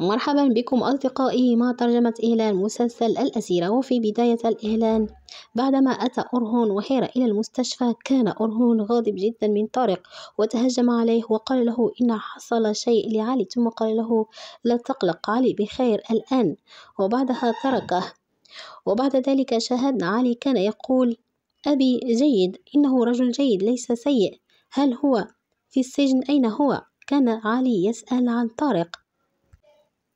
مرحبا بكم أصدقائي مع ترجمة إعلان مسلسل الأسيرة وفي بداية الإعلان بعدما أتى أرهون وحيرة إلى المستشفى كان أرهون غاضب جدا من طارق وتهجم عليه وقال له إن حصل شيء لعلي ثم قال له لا تقلق علي بخير الآن وبعدها تركه وبعد ذلك شاهدنا علي كان يقول أبي جيد إنه رجل جيد ليس سيء هل هو في السجن أين هو؟ كان علي يسأل عن طارق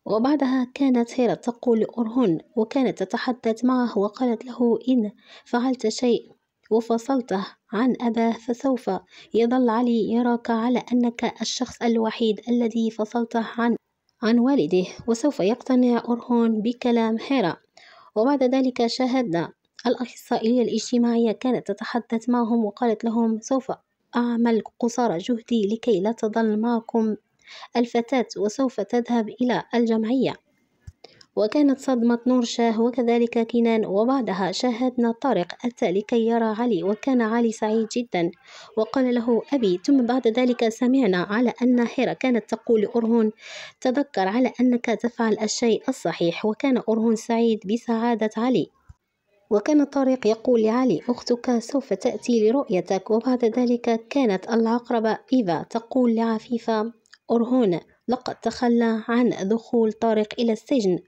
وبعدها كانت هيرا تقول لأرهون وكانت تتحدث معه وقالت له إن فعلت شيء وفصلته عن أباه فسوف يظل علي يراك على أنك الشخص الوحيد الذي فصلته عن عن والده وسوف يقتنع أرهون بكلام هيرا وبعد ذلك شاهدنا الأخصائية الاجتماعية كانت تتحدث معهم وقالت لهم سوف أعمل قصارى جهدي لكي لا تظل معكم الفتاة وسوف تذهب إلى الجمعية وكانت صدمة نور شاه وكذلك كنان وبعدها شاهدنا طارق أتى لكي يرى علي وكان علي سعيد جدا وقال له أبي ثم بعد ذلك سمعنا على أن ناحرة كانت تقول لأرهون تذكر على أنك تفعل الشيء الصحيح وكان أرهون سعيد بسعادة علي وكان طارق يقول لعلي أختك سوف تأتي لرؤيتك وبعد ذلك كانت العقربة إيفا تقول لعفيفة أرهون لقد تخلى عن دخول طارق إلى السجن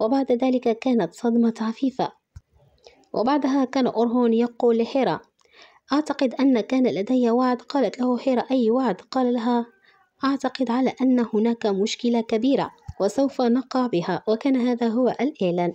وبعد ذلك كانت صدمة عفيفة وبعدها كان أرهون يقول لحيرة أعتقد أن كان لدي وعد قالت له حيرة أي وعد قال لها أعتقد على أن هناك مشكلة كبيرة وسوف نقع بها وكان هذا هو الإعلان